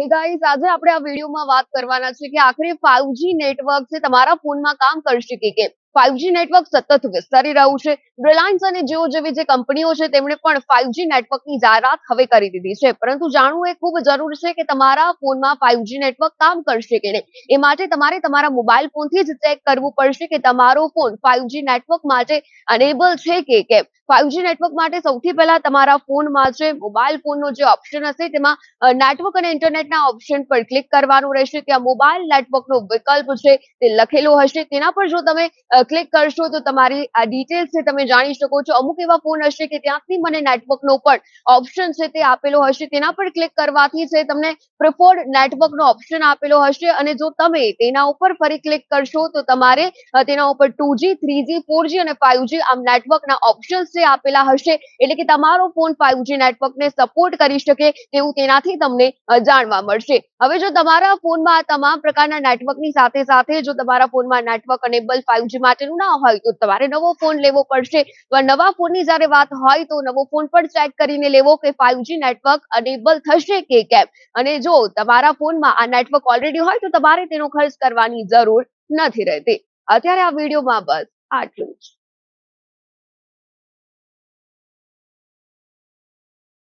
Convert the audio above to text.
hey guys આજે આપણે આ વિડીયોમાં વાત કરવાના છે કે આખરે 5G નેટવર્ક છે તમારા ફોનમાં કામ કરશે કે કેમ 5G નેટવર્ક સતત વિસ્તરી રહ્યું છે રિલાયન્સ અને જીઓ જેવી જે કંપનીઓ છે તેમણે પણ 5G નેટવર્કની જાહેરાત હવે કરી દીધી છે પરંતુ જાણવું એ ખૂબ જરૂરી છે કે તમારા ફોનમાં 5G નેટવર્ક કામ કરશે કે નહીં એ માટે તમારે તમારા મોબાઈલ ફોનથી જ ચેક કરવું પડશે કે તમારો ફોન 5G નેટવર્ક માટે અનેબલ છે કે કેમ ફાઇવજી નેટવર્ક માટે સૌથી પહેલા તમારા ફોનમાં જે મોબાઈલ ફોનનો જે ઓપ્શન હશે તેમાં નેટવર્ક અને ઇન્ટરનેટના ઓપ્શન પર ક્લિક કરવાનું રહેશે ત્યાં મોબાઈલ નેટવર્કનો વિકલ્પ છે તે લખેલો હશે તેના પર જો તમે ક્લિક કરશો તો તમારી આ ડિટેલ્સ છે તમે જાણી શકો છો અમુક એવા ફોન હશે કે ત્યાંથી મને નેટવર્કનો પણ ઓપ્શન છે તે આપેલો હશે તેના પર ક્લિક કરવાથી છે તમને પ્રિફર્ડ નેટવર્કનો ઓપ્શન આપેલો હશે અને જો તમે તેના ઉપર ફરી ક્લિક કરશો તો તમારે તેના ઉપર two G three G four G અને ફાઇવ જી આમ નેટવર્કના ઓપ્શન્સ જે આપેલા હશે એટલે કે તમારો ફોન ફાઈવજી નેટવર્કને સપોર્ટ કરી શકે તેવું તેનાથી તમને જાણવા મળશે હવે જો તમારા ફોનમાં તમામ પ્રકારના નેટવર્કની સાથે સાથે જો તમારા ફોનમાં નેટવર્ક અનેબલ ફાઈવજી માટેનું ના હોય તો તમારે નવો ફોન લેવો પડશે તો નવા ફોનની જ્યારે વાત હોય તો નવો ફોન પણ ચેક કરીને લેવો કે ફાઈવજી નેટવર્ક અનેબલ થશે કે કેમ અને જો તમારા ફોનમાં આ નેટવર્ક ઓલરેડી હોય તો તમારે તેનો ખર્ચ કરવાની જરૂર નથી રહેતી અત્યારે આ વિડીયોમાં બસ આટલું જ